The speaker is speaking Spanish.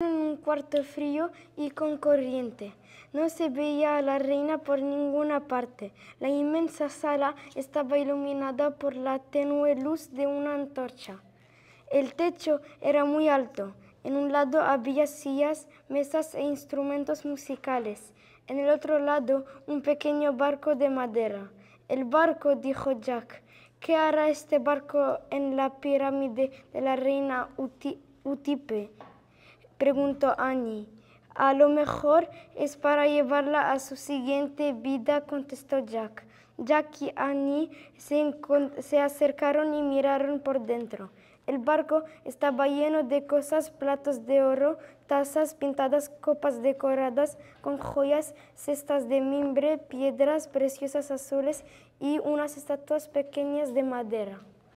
en un cuarto frío y con corriente. No se veía a la reina por ninguna parte. La inmensa sala estaba iluminada por la tenue luz de una antorcha. El techo era muy alto. En un lado había sillas, mesas e instrumentos musicales. En el otro lado, un pequeño barco de madera. El barco, dijo Jack, ¿qué hará este barco en la pirámide de la reina Utipe? preguntó Annie. A lo mejor es para llevarla a su siguiente vida, contestó Jack. Jack y Annie se, se, acercaron y miraron por dentro. El barco estaba lleno de cosas, platos de oro, tazas pintadas, copas decoradas con joyas, cestas de mimbre, piedras preciosas azules y unas estatuas pequeñas de madera.